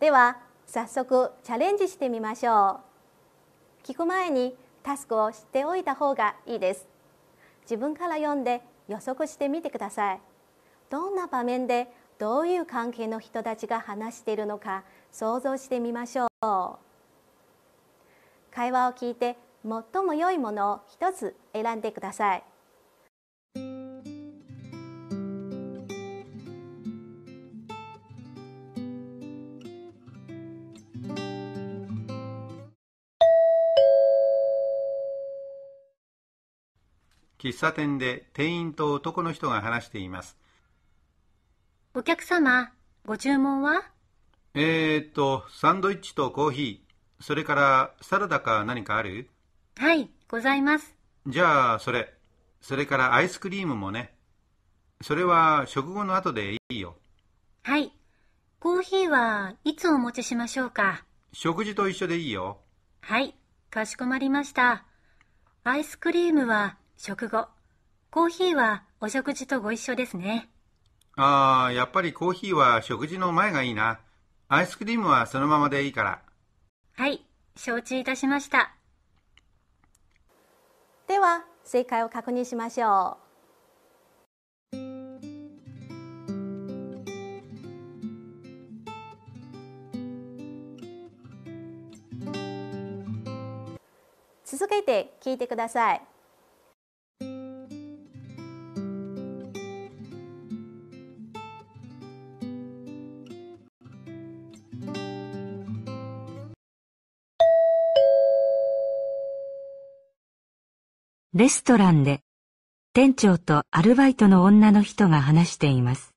では早速チャレンジしてみましょう聞く前にタスクを知っておいた方がいいです自分から読んで予測してみてくださいどんな場面でどういう関係の人たちが話しているのか想像してみましょう会話を聞いて最も良いものを一つ選んでください喫茶店で店員と男の人が話していますお客様ご注文はえー、っとサンドイッチとコーヒーそれからサラダか何かあるはいございますじゃあそれそれからアイスクリームもねそれは食後の後でいいよはいコーヒーはいつお持ちしましょうか食事と一緒でいいよはいかしこまりましたアイスクリームは食後。コーヒーはお食事とご一緒ですね。ああ、やっぱりコーヒーは食事の前がいいな。アイスクリームはそのままでいいから。はい、承知いたしました。では、正解を確認しましょう。続けて聞いてください。レストランで、店長とアルバイトの女の人が話しています。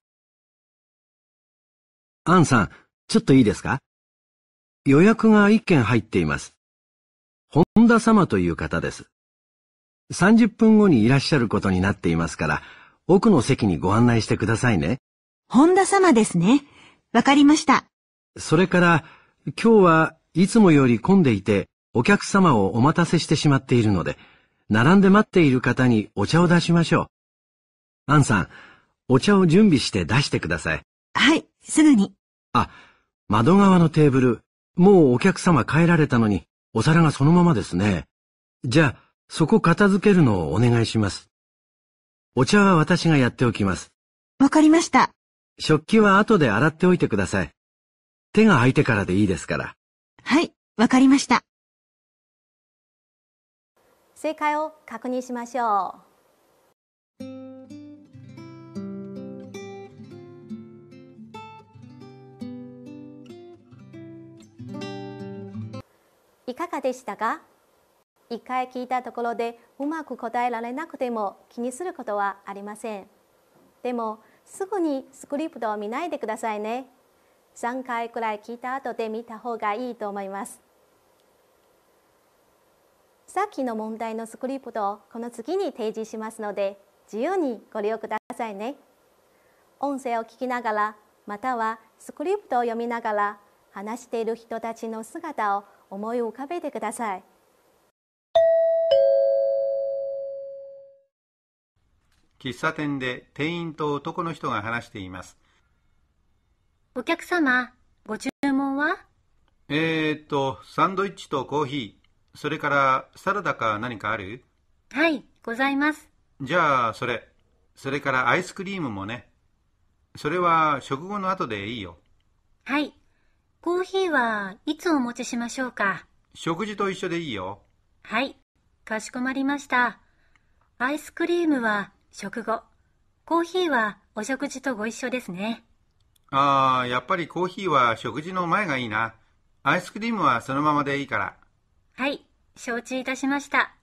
アンさん、ちょっといいですか予約が一件入っています。本田様という方です。30分後にいらっしゃることになっていますから、奥の席にご案内してくださいね。本田様ですね。わかりました。それから、今日はいつもより混んでいて、お客様をお待たせしてしまっているので、並んで待っている方にお茶を出しましょう。アンさん、お茶を準備して出してください。はい、すぐに。あ、窓側のテーブル、もうお客様帰られたのに、お皿がそのままですね。じゃあ、そこ片付けるのをお願いします。お茶は私がやっておきます。わかりました。食器は後で洗っておいてください。手が空いてからでいいですから。はい、わかりました。正解を確認しましょういかがでしたか一回聞いたところでうまく答えられなくても気にすることはありませんでもすぐにスクリプトを見ないでくださいね3回くらい聞いた後で見た方がいいと思いますさっきの問題のスクリプトをこの次に提示しますので自由にご利用くださいね。音声を聞きながらまたはスクリプトを読みながら話している人たちの姿を思い浮かべてください。喫茶店で店員と男の人が話しています。お客様、ご注文はえー、っと、サンドイッチとコーヒー。それからサラダか何かあるはいございますじゃあそれそれからアイスクリームもねそれは食後の後でいいよはいコーヒーはいつお持ちしましょうか食事と一緒でいいよはいかしこまりましたアイスクリームは食後コーヒーはお食事とご一緒ですねああやっぱりコーヒーは食事の前がいいなアイスクリームはそのままでいいからはい、承知いたしました。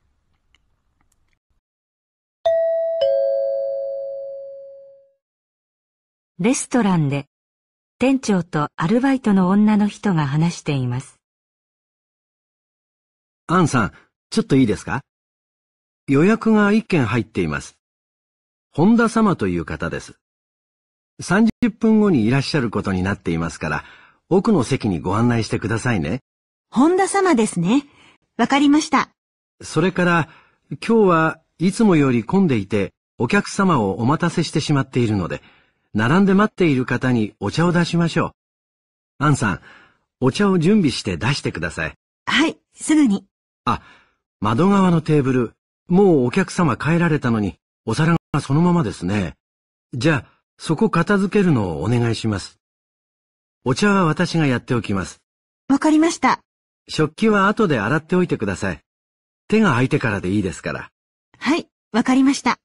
レストランで店長とアルバイトの女の人が話しています。アンさん、ちょっといいですか予約が1件入っています。本田様という方です。30分後にいらっしゃることになっていますから、奥の席にご案内してくださいね。本田様ですね。わかりました。それから、今日はいつもより混んでいて、お客様をお待たせしてしまっているので、並んで待っている方にお茶を出しましょう。アンさん、お茶を準備して出してください。はい、すぐに。あ、窓側のテーブル、もうお客様帰られたのに、お皿がそのままですね。じゃあ、そこ片付けるのをお願いします。お茶は私がやっておきます。わかりました。食器は後で洗っておいてください。手が空いてからでいいですから。はい、わかりました。